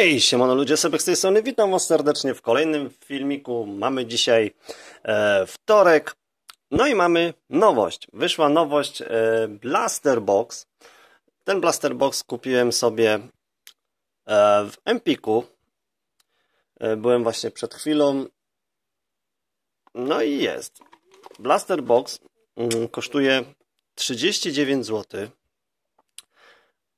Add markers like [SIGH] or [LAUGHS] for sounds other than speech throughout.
Hej, siemano ludzie, Sebek z tej strony, witam was serdecznie w kolejnym filmiku. Mamy dzisiaj e, wtorek, no i mamy nowość. Wyszła nowość e, Blaster Box. Ten Blaster Box kupiłem sobie e, w Empiku. E, byłem właśnie przed chwilą. No i jest. Blaster Box mm, kosztuje 39 zł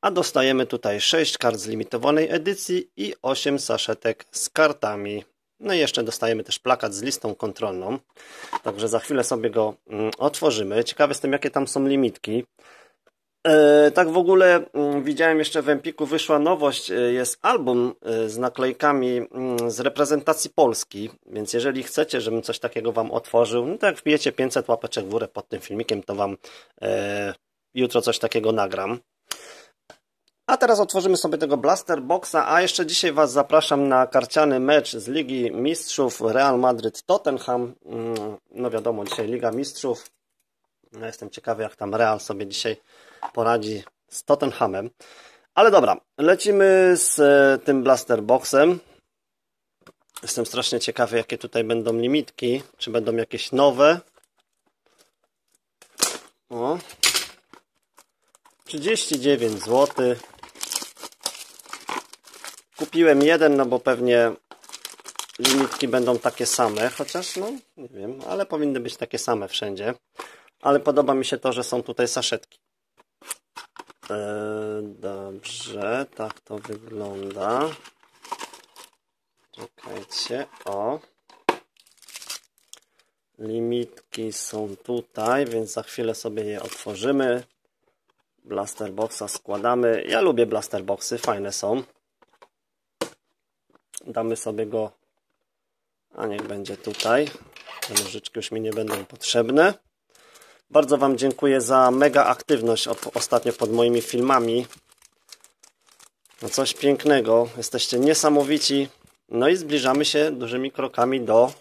a dostajemy tutaj 6 kart z limitowanej edycji i 8 saszetek z kartami. No i jeszcze dostajemy też plakat z listą kontrolną, także za chwilę sobie go mm, otworzymy. Ciekawy jestem, jakie tam są limitki. E, tak w ogóle mm, widziałem jeszcze w Empiku wyszła nowość, e, jest album e, z naklejkami mm, z reprezentacji Polski, więc jeżeli chcecie, żebym coś takiego Wam otworzył, no to jak wbijecie 500 łapeczek w górę pod tym filmikiem, to Wam jutro coś takiego nagram. A teraz otworzymy sobie tego Blaster Boxa, a jeszcze dzisiaj Was zapraszam na karciany mecz z Ligi Mistrzów Real Madrid tottenham mm, No wiadomo, dzisiaj Liga Mistrzów. No, jestem ciekawy, jak tam Real sobie dzisiaj poradzi z Tottenhamem. Ale dobra, lecimy z e, tym Blaster Boxem. Jestem strasznie ciekawy, jakie tutaj będą limitki. Czy będą jakieś nowe? O. 39 zł. Kupiłem jeden, no bo pewnie limitki będą takie same, chociaż no nie wiem, ale powinny być takie same wszędzie. Ale podoba mi się to, że są tutaj saszetki. E, dobrze, tak to wygląda. Czekajcie, o. Limitki są tutaj, więc za chwilę sobie je otworzymy. Blasterboxa składamy. Ja lubię blasterboxy, fajne są damy sobie go, a niech będzie tutaj. Te nożyczki już mi nie będą potrzebne. Bardzo Wam dziękuję za mega aktywność ostatnio pod moimi filmami. No coś pięknego, jesteście niesamowici. No i zbliżamy się dużymi krokami do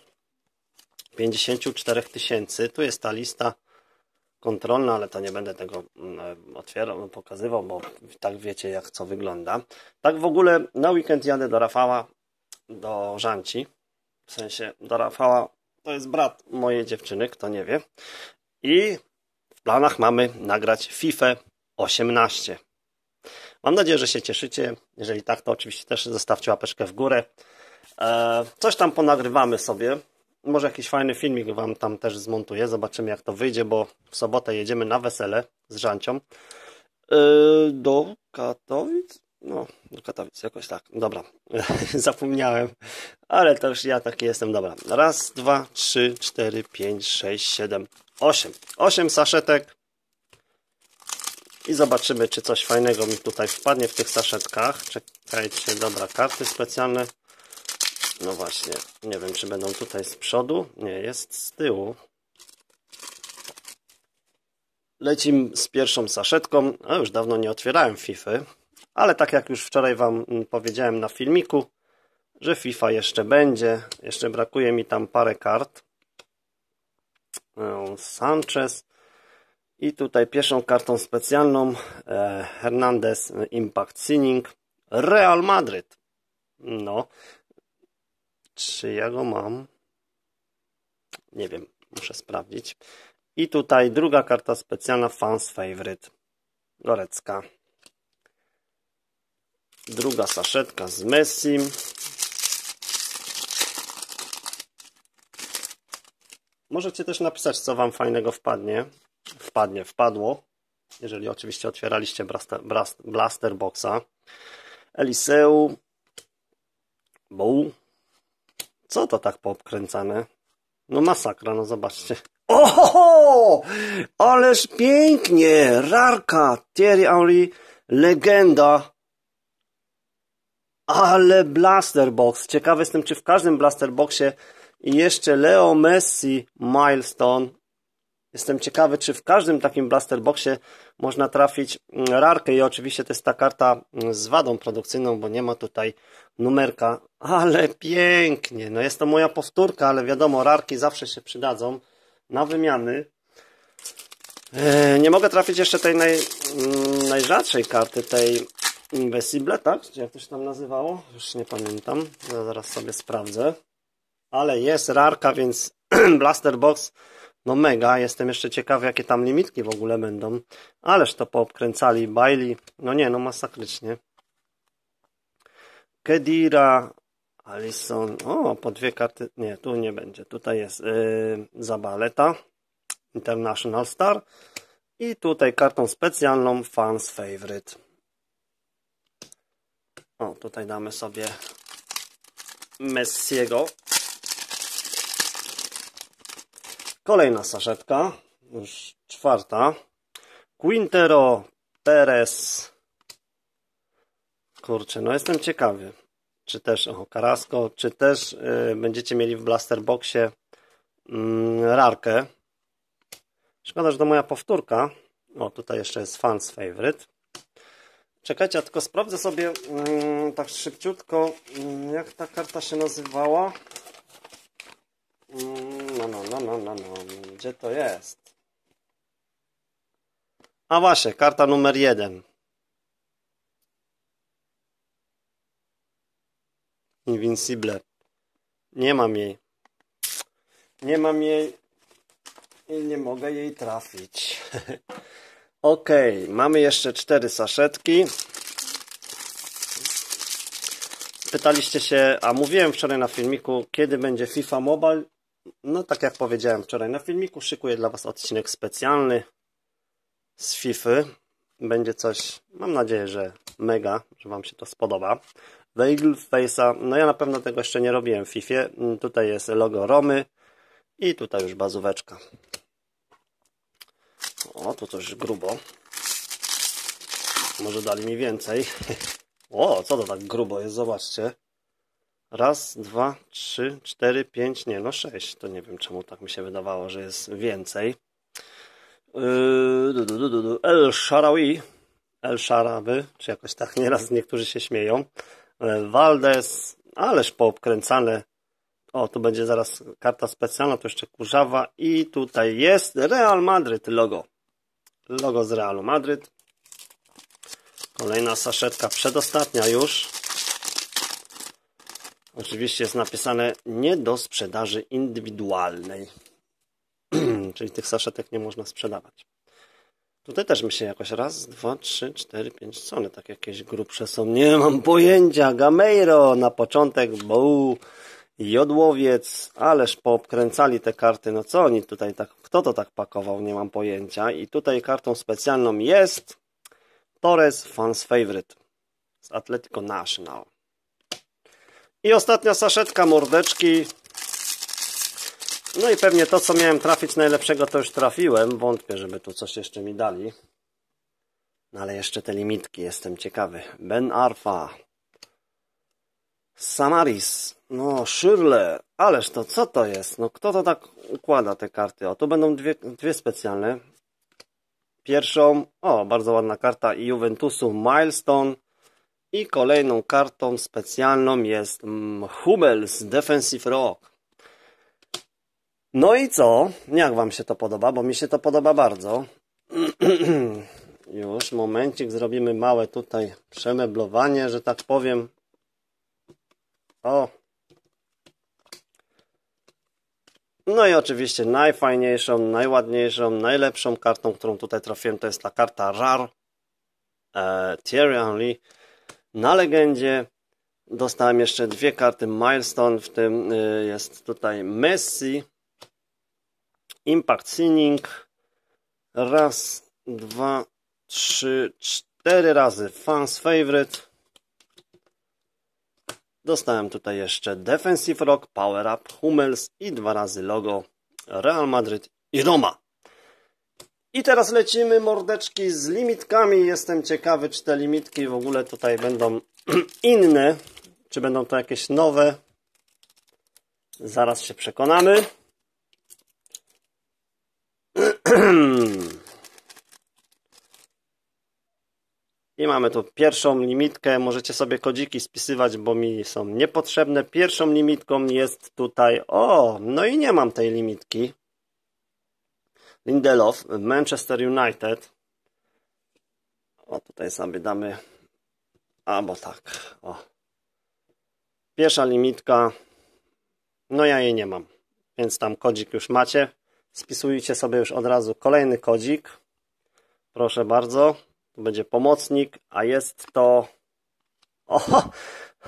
54 tysięcy. Tu jest ta lista kontrolna, ale to nie będę tego mm, e, otwierał, no, pokazywał, bo tak wiecie jak co wygląda. Tak w ogóle na weekend jadę do Rafała do Żanci, w sensie do Rafała. To jest brat mojej dziewczyny, kto nie wie. I w planach mamy nagrać FIFA 18. Mam nadzieję, że się cieszycie. Jeżeli tak, to oczywiście też zostawcie łapeczkę w górę. Eee, coś tam ponagrywamy sobie. Może jakiś fajny filmik Wam tam też zmontuję. Zobaczymy, jak to wyjdzie, bo w sobotę jedziemy na wesele z Żancią eee, do Katowic. No, do no, Katowic, jakoś tak. No dobra, [LAUGHS] zapomniałem, ale to już ja taki jestem. Dobra, raz, dwa, trzy, cztery, pięć, sześć, siedem, osiem. Osiem saszetek. I zobaczymy, czy coś fajnego mi tutaj wpadnie w tych saszetkach. Czekajcie, dobra, karty specjalne. No właśnie, nie wiem, czy będą tutaj z przodu. Nie, jest z tyłu. Lecim z pierwszą saszetką. A już dawno nie otwierałem FIFA ale tak jak już wczoraj Wam mm, powiedziałem na filmiku, że FIFA jeszcze będzie, jeszcze brakuje mi tam parę kart. E, Sanchez i tutaj pierwszą kartą specjalną e, Hernandez Impact Sinning Real Madrid. No, czy ja go mam? Nie wiem, muszę sprawdzić. I tutaj druga karta specjalna Fans Favorite. Gorecka. Druga saszetka z Messi. Możecie też napisać, co Wam fajnego wpadnie. Wpadnie, wpadło. Jeżeli oczywiście otwieraliście Blaster, blaster Boxa. Eliseu. Bo, Co to tak poobkręcane? No masakra, no zobaczcie. [LAUGHS] Oho! Ależ pięknie! Rarka! Thierry Henry, legenda ale Blaster Box. Ciekawy jestem, czy w każdym Blaster Boxie i jeszcze Leo Messi Milestone. Jestem ciekawy, czy w każdym takim Blaster Boxie można trafić mm, rarkę i oczywiście to jest ta karta mm, z wadą produkcyjną, bo nie ma tutaj numerka, ale pięknie. No jest to moja powtórka, ale wiadomo, rarki zawsze się przydadzą na wymiany. E, nie mogę trafić jeszcze tej naj, mm, najrzadszej karty, tej Invisible, tak? Czy jak to się tam nazywało? Już nie pamiętam. zaraz sobie sprawdzę. Ale jest rarka, więc [CLEARS THROAT] Blaster Box no mega. Jestem jeszcze ciekawy, jakie tam limitki w ogóle będą. Ależ to poobkręcali, bajli. No nie, no masakrycznie. Kedira, Alison. O, po dwie karty. Nie, tu nie będzie. Tutaj jest yy, Zabaleta, International Star. I tutaj kartą specjalną Fans Favorite. O, tutaj damy sobie Messiego. Kolejna saszetka, już czwarta. Quintero, Perez. Kurczę, no jestem ciekawy, czy też, o, Carrasco, czy też y, będziecie mieli w Blaster Boxie y, mm, rarkę. Szkoda, że to moja powtórka. O, tutaj jeszcze jest fans favorite. Czekajcie, ja tylko sprawdzę sobie mm, tak szybciutko, mm, jak ta karta się nazywała. Mm, no, no, no, no, no, no, gdzie to jest? A właśnie, karta numer jeden. Invincible. Nie mam jej. Nie mam jej i nie mogę jej trafić. [LAUGHS] Ok, mamy jeszcze cztery saszetki. Pytaliście się, a mówiłem wczoraj na filmiku, kiedy będzie FIFA Mobile. No tak jak powiedziałem wczoraj na filmiku, szykuję dla Was odcinek specjalny z FIFA. Będzie coś, mam nadzieję, że mega, że Wam się to spodoba. The Eagle Face'a, no ja na pewno tego jeszcze nie robiłem w FIFA. Tutaj jest logo Romy i tutaj już bazóweczka. O, to coś grubo. Może dali mi więcej. [LAUGHS] O, co to tak grubo jest, zobaczcie. Raz, dwa, trzy, cztery, pięć, nie no sześć. To nie wiem czemu tak mi się wydawało, że jest więcej. Yy, du, du, du, El Sharawi, El Sharaby, czy jakoś tak nieraz niektórzy się śmieją. Waldes, e, ależ poobkręcane. O, tu będzie zaraz karta specjalna, to jeszcze Kurzawa i tutaj jest Real Madryt logo logo z Realu Madryt. Kolejna saszetka, przedostatnia już. Oczywiście jest napisane nie do sprzedaży indywidualnej. [CLEARS THROAT] Czyli tych saszetek nie można sprzedawać. Tutaj też mi się jakoś raz, dwa, trzy, cztery, pięć, co one tak jakieś grubsze są? Nie mam pojęcia. Gameiro na początek, bo Jodłowiec, ależ poobkręcali te karty, no co oni tutaj tak, kto to tak pakował, nie mam pojęcia. I tutaj kartą specjalną jest Torres Fans Favorite z Atletico National. I ostatnia saszetka mordeczki. No i pewnie to, co miałem trafić najlepszego, to już trafiłem. Wątpię, żeby tu coś jeszcze mi dali. No ale jeszcze te limitki, jestem ciekawy. Ben Arfa, Samaris. No, Shirley. Ależ to, co to jest? No, kto to tak układa te karty? O, tu będą dwie, dwie specjalne. Pierwszą, o, bardzo ładna karta Juventusu Milestone. I kolejną kartą specjalną jest hmm, Hummels Defensive Rock. No i co? Jak Wam się to podoba? Bo mi się to podoba bardzo. [CLEARS THROAT] Już, momencik, zrobimy małe tutaj przemeblowanie, że tak powiem. O! No i oczywiście najfajniejszą, najładniejszą, najlepszą kartą, którą tutaj trafiłem, to jest ta karta RAR e, Thierry Henry. Na legendzie dostałem jeszcze dwie karty Milestone, w tym y, jest tutaj Messi, Impact Sinning, raz, dwa, trzy, cztery razy Fans Favorite, Dostałem tutaj jeszcze Defensive Rock, Power Up, Hummels i dwa razy logo Real Madrid i Roma. I teraz lecimy mordeczki z limitkami. Jestem ciekawy, czy te limitki w ogóle tutaj będą [CLEARS THROAT] inne, czy będą to jakieś nowe. Zaraz się przekonamy. [CLEARS THROAT] Hmm. I mamy tu pierwszą limitkę, możecie sobie kodziki spisywać, bo mi są niepotrzebne. Pierwszą limitką jest tutaj, o, no i nie mam tej limitki. Lindelof, Manchester United. O, tutaj sobie damy, a bo tak, o. Pierwsza limitka, no ja jej nie mam, więc tam kodzik już macie. Spisujcie sobie już od razu kolejny kodzik. Proszę bardzo, będzie pomocnik, a jest to Oho,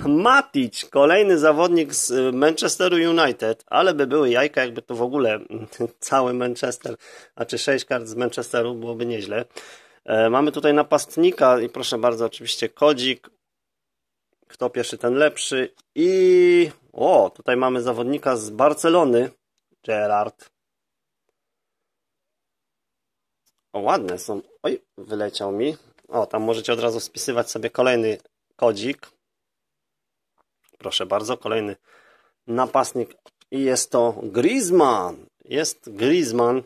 Matic, kolejny zawodnik z y, Manchesteru United, ale by były jajka, jakby to w ogóle [LAUGHS] cały Manchester, a czy 6 kart z Manchesteru byłoby nieźle. E, mamy tutaj napastnika i proszę bardzo, oczywiście kodzik. Kto pierwszy, ten lepszy. I o, tutaj mamy zawodnika z Barcelony, Gerard O, ładne są. Oj, wyleciał mi. O, tam możecie od razu spisywać sobie kolejny kodzik. Proszę bardzo, kolejny napastnik. I jest to Griezmann. Jest Griezmann.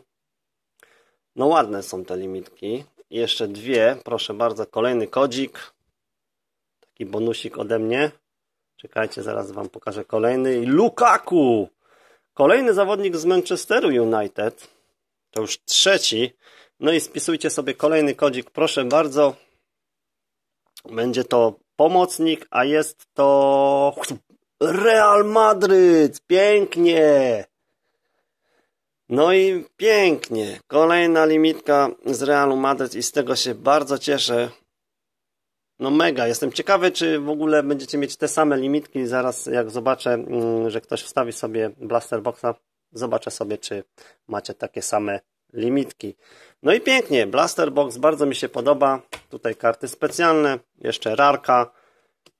No ładne są te limitki. I jeszcze dwie. Proszę bardzo, kolejny kodzik. Taki bonusik ode mnie. Czekajcie, zaraz Wam pokażę kolejny. Lukaku! Kolejny zawodnik z Manchesteru United. To już trzeci. No i spisujcie sobie kolejny kodzik, proszę bardzo. Będzie to pomocnik, a jest to Real Madryt. Pięknie! No i pięknie. Kolejna limitka z Realu Madryt i z tego się bardzo cieszę. No mega, jestem ciekawy, czy w ogóle będziecie mieć te same limitki. Zaraz jak zobaczę, mm, że ktoś wstawi sobie Blaster Boxa, zobaczę sobie, czy macie takie same limitki. No i pięknie, Blaster Box bardzo mi się podoba. Tutaj karty specjalne, jeszcze rarka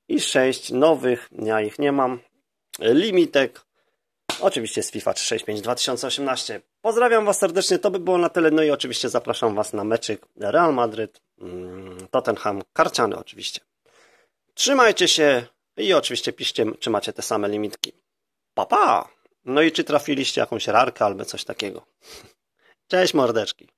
i sześć nowych, ja ich nie mam. Limitek, oczywiście z FIFA 365 2018. Pozdrawiam Was serdecznie, to by było na tyle. No i oczywiście zapraszam Was na meczyk Real Madryt, mm, Tottenham, Karciany oczywiście. Trzymajcie się i oczywiście piszcie, czy macie te same limitki. Pa, pa! No i czy trafiliście jakąś rarkę albo coś takiego. Cześć mordeczki.